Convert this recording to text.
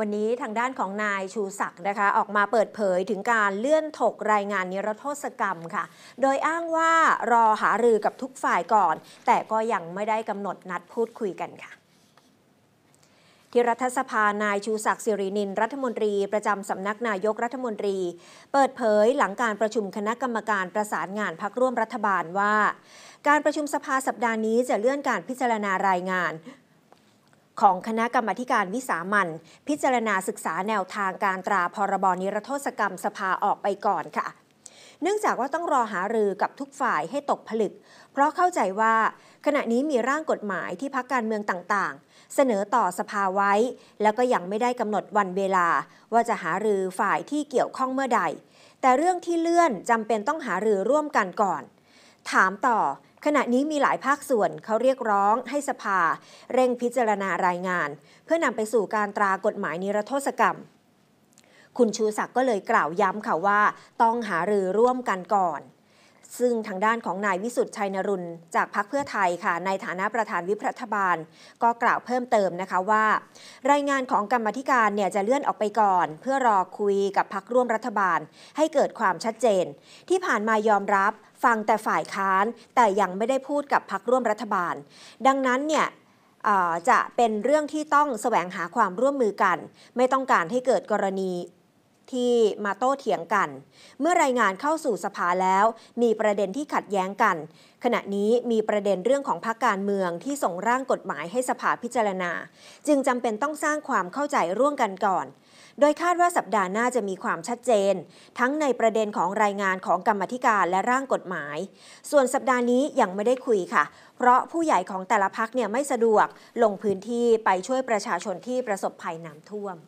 วันนี้ทางด้านของนายชูศักดิ์นะคะออกมาเปิดเผยถึงการเลื่อนถกรายงานนิรโทษกรรมค่ะ โดยอ้างว่ารอหารือกับทุกฝ่ายก่อน แต่ก็ยังไม่ได้กำหนดนัดพูดคุยกันค่ะที่รัฐสภานายชูศักดิ์สิรินิน รัฐมนตรีประจำสำนักนายกรัฐมนตรี เปิดเผยหลังการประชุมคณะกรรมการประสานงานพักร่วมรัฐบาลว่า การประชุมสภาสัปดาห์นี้จะเลื่อนการพิจารณารายงานของคณะกรรมการวิสามันพิจารณาศึกษาแนวทางการตราพรบนิรโทษกรรมสภาออกไปก่อนค่ะ เนื่องจากว่าต้องรอหารือกับทุกฝ่ายให้ตกผลึก เพราะเข้าใจว่า ขณะนี้มีร่างกฎหมายที่พักการเมืองต่าง ๆ เสนอต่อสภาไว้ แล้วก็ยังไม่ได้กำหนดวันเวลา ว่าจะหารือฝ่ายที่เกี่ยวข้องเมื่อใด แต่เรื่องที่เลื่อนจำเป็นต้องหารือร่วมกันก่อนถามต่อ ขณะนี้มีหลายภาคส่วนเขาเรียกร้อง ให้สภา เร่งพิจารณารายงาน เพื่อนำไปสู่การตรากฎหมายนิรโทษกรรม คุณชูศักดิ์ก็เลยกล่าวย้ำค่ะว่าต้องหารือร่วมกันก่อนซึ่งทางด้านของนายวิสุทธิ์ชัยนรุนจากพรรคเพื่อไทยค่ะในฐานะประธานวิปรัฐบาล ก็กล่าวเพิ่มเติมนะคะว่า รายงานของกรรมธิการเนี่ยจะเลื่อนออกไปก่อน เพื่อรอคุยกับพักร่วมรัฐบาลให้เกิดความชัดเจน ที่ผ่านมายอมรับฟังแต่ฝ่ายค้าน แต่ยังไม่ได้พูดกับพักร่วมรัฐบาล ดังนั้นเนี่ยจะเป็นเรื่องที่ต้องแสวงหาความร่วมมือกัน ไม่ต้องการให้เกิดกรณีที่มาโต้เถียงกัน เมื่อรายงานเข้าสู่สภาแล้ว มีประเด็นที่ขัดแย้งกัน ขณะนี้มีประเด็นเรื่องของพรรคการเมืองที่ส่งร่างกฎหมายให้สภาพิจารณา จึงจำเป็นต้องสร้างความเข้าใจร่วมกันก่อน โดยคาดว่าสัปดาห์หน้าจะมีความชัดเจน ทั้งในประเด็นของรายงานของกรรมธิการและร่างกฎหมาย ส่วนสัปดาห์นี้ยังไม่ได้คุยค่ะ เพราะผู้ใหญ่ของแต่ละพักเนี่ยไม่สะดวกลงพื้นที่ไปช่วยประชาชนที่ประสบภัยน้ำท่วม